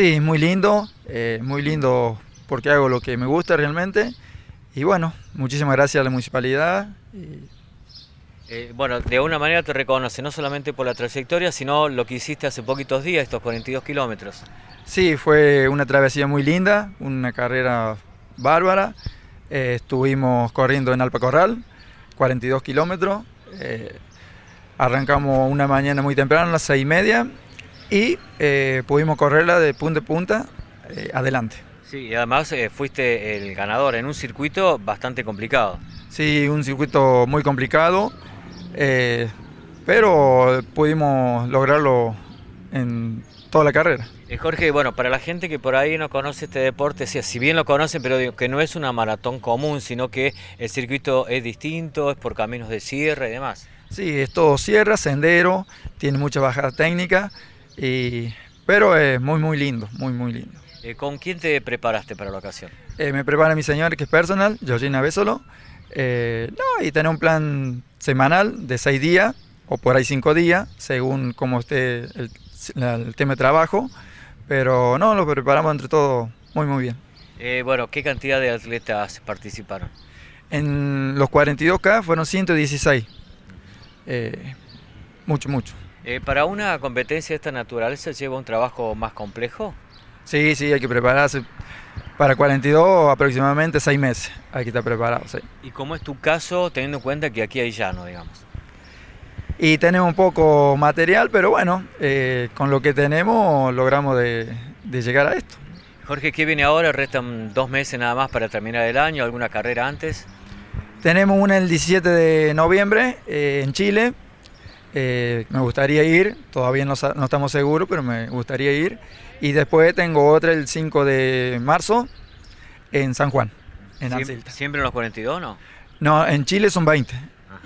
Sí, es muy lindo, eh, muy lindo porque hago lo que me gusta realmente. Y bueno, muchísimas gracias a la municipalidad. Eh, bueno, de alguna manera te reconoce, no solamente por la trayectoria, sino lo que hiciste hace poquitos días, estos 42 kilómetros. Sí, fue una travesía muy linda, una carrera bárbara. Eh, estuvimos corriendo en Alpacorral, 42 kilómetros. arrancamos una mañana muy temprano, a las 6 y media, y eh, pudimos correrla de punta a punta eh, adelante. Sí, y además eh, fuiste el ganador en un circuito bastante complicado. Sí, un circuito muy complicado, pero pudimos lograrlo en toda la carrera. Jorge, bueno, para la gente que por ahí no conoce este deporte, si bien lo conocen, pero que no es una maratón común, sino que el circuito es distinto, es por caminos de sierra y demás. Sí, es todo sierra, sendero, tiene mucha bajada técnica, y, pero es muy, muy lindo, muy, muy lindo. Eh, ¿Con quién te preparaste para la ocasión? Eh, me prepara mi señor, que es personal, Georgina Besolo. Eh, no, y tener un plan semanal de seis días o por ahí cinco días, según cómo esté el, tema de trabajo. Pero no, lo preparamos entre todos muy, muy bien. Eh, bueno, ¿qué cantidad de atletas participaron? En los 42K fueron 116. mucho, mucho. Eh, ¿Para una competencia de esta naturaleza lleva un trabajo más complejo? Sí, sí, hay que prepararse. Para 42 aproximadamente 6 meses hay que estar preparado, ¿Y cómo es tu caso teniendo en cuenta que aquí hay llano, digamos? Y tenemos un poco material, pero bueno, eh, con lo que tenemos logramos de, llegar a esto. Jorge, ¿qué viene ahora? Restan dos meses nada más para terminar el año, alguna carrera antes. Tenemos una el 17 de noviembre eh, en Chile, eh, me gustaría ir, todavía no, estamos seguros, pero me gustaría ir. Y después tengo otra el 5 de marzo en San Juan, en ¿Siempre en los 42 no? No, en Chile son 20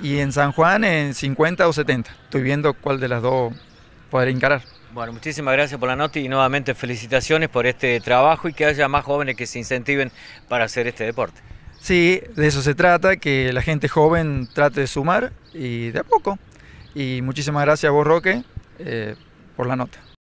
y en San Juan en 50 o 70. Estoy viendo cuál de las dos podré encarar. Bueno, muchísimas gracias por la nota y nuevamente felicitaciones por este trabajo y que haya más jóvenes que se incentiven para hacer este deporte. Sí, de eso se trata, que la gente joven trate de sumar y de a poco. Y muchísimas gracias a vos, Roque, eh, por la nota.